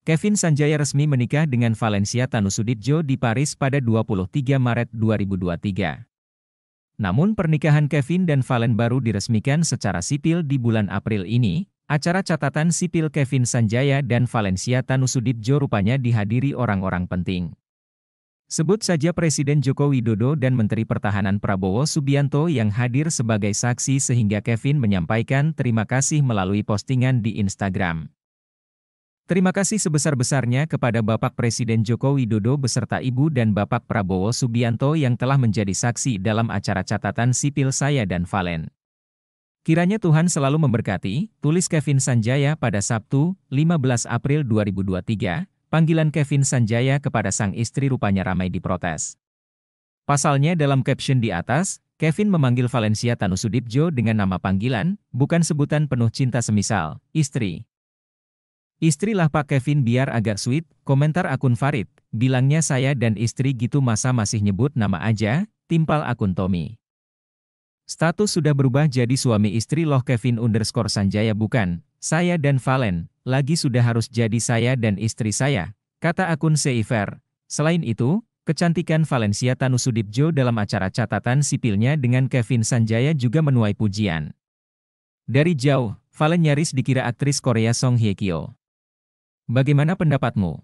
Kevin Sanjaya resmi menikah dengan Valencia Tanusuditjo di Paris pada 23 Maret 2023. Namun pernikahan Kevin dan Valen baru diresmikan secara sipil di bulan April ini, acara catatan sipil Kevin Sanjaya dan Valencia Tanusuditjo rupanya dihadiri orang-orang penting. Sebut saja Presiden Joko Widodo dan Menteri Pertahanan Prabowo Subianto yang hadir sebagai saksi sehingga Kevin menyampaikan terima kasih melalui postingan di Instagram. Terima kasih sebesar-besarnya kepada Bapak Presiden Joko Widodo beserta Ibu dan Bapak Prabowo Subianto yang telah menjadi saksi dalam acara catatan sipil saya dan Valen. Kiranya Tuhan selalu memberkati, tulis Kevin Sanjaya pada Sabtu, 15 April 2023, panggilan Kevin Sanjaya kepada sang istri rupanya ramai diprotes. Pasalnya dalam caption di atas, Kevin memanggil Valencia Tanusudipjo dengan nama panggilan, bukan sebutan penuh cinta semisal, istri. Istri lah Pak Kevin biar agak sweet, komentar akun Farid. Bilangnya saya dan istri gitu masa masih nyebut nama aja, timpal akun Tommy. Status sudah berubah jadi suami istri loh Kevin underscore Sanjaya bukan, saya dan Valen, lagi sudah harus jadi saya dan istri saya, kata akun Seifer. Selain itu, kecantikan Valencia Tanusudipjo dalam acara catatan sipilnya dengan Kevin Sanjaya juga menuai pujian. Dari jauh, Valen nyaris dikira aktris Korea Song Hye Kyo. Bagaimana pendapatmu?